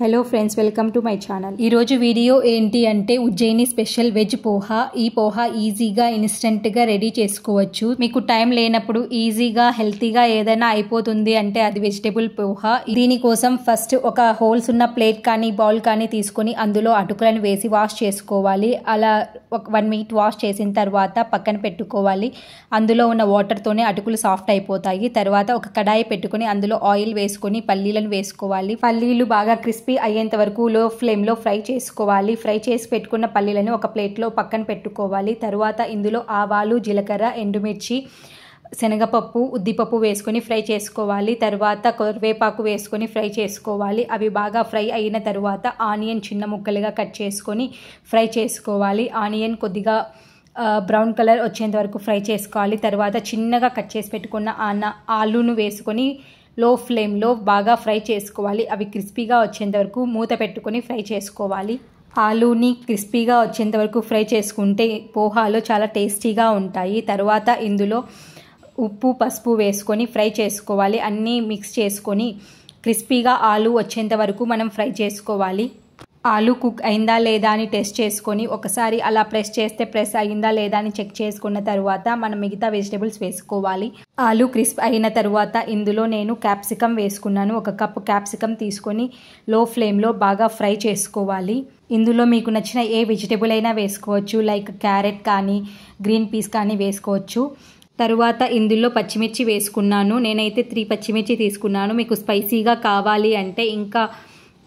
hello friends welcome to my channel ఈరోజు video ఏంటి అంటే ఉజ్జయిని స్పెషల్ వెజ్ పోహా ఈ పోహా ఈజీగా ఇన్స్టెంట్గా రెడీ చేసుకోవచ్చు మీకు టైం లేనప్పుడు ఈజీగా హెల్తీగా ఏదైనా అయిపోతుంది అంటే అది వెజిటేబుల్ పోహా దీనికోసం ఫస్ట్ ఒక హోల్స్ ఉన్న ప్లేట్ కానీ బౌల్ కానీ తీసుకొని అందులో అటుకులను వేసి వాష్ చేసుకోవాలి అలా ఒక వన్ మినిట్ వాష్ చేసిన తర్వాత పక్కన పెట్టుకోవాలి అందులో ఉన్న వాటర్తోనే అటుకులు సాఫ్ట్ అయిపోతాయి తర్వాత ఒక కడాయి పెట్టుకొని అందులో ఆయిల్ వేసుకొని పల్లీలను వేసుకోవాలి పల్లీలు బాగా క్రిస్ క్రిస్పీ అయ్యేంత వరకు లో ఫ్లేమ్లో ఫ్రై చేసుకోవాలి ఫ్రై చేసి పెట్టుకున్న పల్లీలను ఒక ప్లేట్లో పక్కన పెట్టుకోవాలి తరువాత ఇందులో ఆవాలు జీలకర్ర ఎండుమిర్చి శనగపప్పు ఉద్దిపప్పు వేసుకొని ఫ్రై చేసుకోవాలి తర్వాత కరివేపాకు వేసుకొని ఫ్రై చేసుకోవాలి అవి బాగా ఫ్రై అయిన తర్వాత ఆనియన్ చిన్న ముక్కలుగా కట్ చేసుకొని ఫ్రై చేసుకోవాలి ఆనియన్ కొద్దిగా బ్రౌన్ కలర్ వచ్చేంత వరకు ఫ్రై చేసుకోవాలి తర్వాత చిన్నగా కట్ చేసి పెట్టుకున్న ఆన ఆలును వేసుకొని లో ఫ్లేమ్లో బాగా ఫ్రై చేసుకోవాలి అవి క్రిస్పీగా వచ్చేంత వరకు మూత పెట్టుకొని ఫ్రై చేసుకోవాలి ఆలూని క్రిస్పీగా వచ్చేంత వరకు ఫ్రై చేసుకుంటే పోహాలు చాలా టేస్టీగా ఉంటాయి తర్వాత ఇందులో ఉప్పు పసుపు వేసుకొని ఫ్రై చేసుకోవాలి అన్నీ మిక్స్ చేసుకొని క్రిస్పీగా ఆలు వచ్చేంత వరకు మనం ఫ్రై చేసుకోవాలి ఆలు కుక్ అయిందా లేదా అని టెస్ట్ చేసుకొని ఒకసారి అలా ప్రెస్ చేస్తే ప్రెస్ అయిందా లేదా అని చెక్ చేసుకున్న తర్వాత మనం మిగతా వెజిటేబుల్స్ వేసుకోవాలి ఆలు క్రిస్ప్ అయిన తర్వాత ఇందులో నేను క్యాప్సికం వేసుకున్నాను ఒక కప్పు క్యాప్సికం తీసుకొని లో ఫ్లేమ్లో బాగా ఫ్రై చేసుకోవాలి ఇందులో మీకు నచ్చిన ఏ వెజిటేబుల్ అయినా వేసుకోవచ్చు లైక్ క్యారెట్ కానీ గ్రీన్ పీస్ కానీ వేసుకోవచ్చు తరువాత ఇందులో పచ్చిమిర్చి వేసుకున్నాను నేనైతే త్రీ పచ్చిమిర్చి తీసుకున్నాను మీకు స్పైసీగా కావాలి అంటే ఇంకా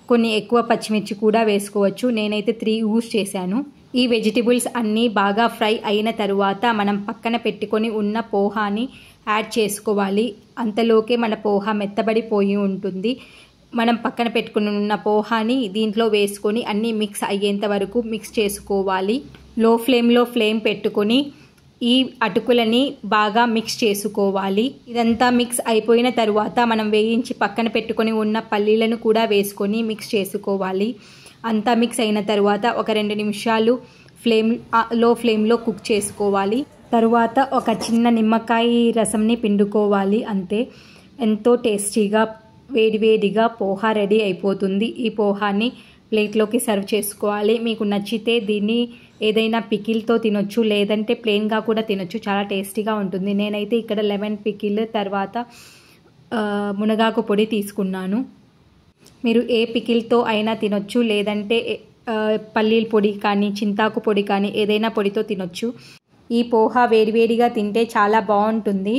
కొన్ని ఎక్కువ పచ్చిమిర్చి కూడా వేసుకోవచ్చు నేనైతే త్రీ యూస్ చేశాను ఈ వెజిటబుల్స్ అన్నీ బాగా ఫ్రై అయిన తరువాత మనం పక్కన పెట్టుకొని ఉన్న పోహాని యాడ్ చేసుకోవాలి అంతలోకే మన మెత్తబడి మెత్తబడిపోయి ఉంటుంది మనం పక్కన పెట్టుకుని ఉన్న పోహాని దీంట్లో వేసుకొని అన్నీ మిక్స్ అయ్యేంత వరకు మిక్స్ చేసుకోవాలి లో ఫ్లేమ్లో ఫ్లేమ్ పెట్టుకొని ఈ అటుకులని బాగా మిక్స్ చేసుకోవాలి ఇదంతా మిక్స్ అయిపోయిన తరువాత మనం వేయించి పక్కన పెట్టుకొని ఉన్న పల్లీలను కూడా వేసుకొని మిక్స్ చేసుకోవాలి అంతా మిక్స్ అయిన తర్వాత ఒక రెండు నిమిషాలు ఫ్లేమ్ లో ఫ్లేమ్లో కుక్ చేసుకోవాలి తరువాత ఒక చిన్న నిమ్మకాయ రసంని పిండుకోవాలి అంతే ఎంతో టేస్టీగా వేడివేడిగా పోహా రెడీ అయిపోతుంది ఈ పోహాని ప్లేట్లోకి సర్వ్ చేసుకోవాలి మీకు నచ్చితే దీన్ని ఏదైనా పికిల్తో తినొచ్చు లేదంటే ప్లెయిన్గా కూడా తినొచ్చు చాలా టేస్టీగా ఉంటుంది నేనైతే ఇక్కడ లెమన్ పికిల్ తర్వాత మునగాకు పొడి తీసుకున్నాను మీరు ఏ పికిల్తో అయినా తినొచ్చు లేదంటే పల్లీల పొడి కానీ చింతాకు పొడి కానీ ఏదైనా పొడితో తినొచ్చు ఈ పోహా వేడివేడిగా తింటే చాలా బాగుంటుంది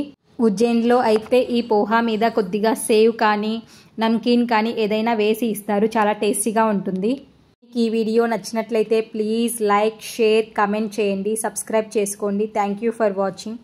ఉజ్జయిన్లో అయితే ఈ పోహా మీద కొద్దిగా సేవ్ కానీ నమ్కీన్ కానీ ఏదైనా వేసి ఇస్తారు చాలా టేస్టీగా ఉంటుంది మీకు ఈ వీడియో నచ్చినట్లయితే ప్లీజ్ లైక్ షేర్ కమెంట్ చేయండి సబ్స్క్రైబ్ చేసుకోండి థ్యాంక్ ఫర్ వాచింగ్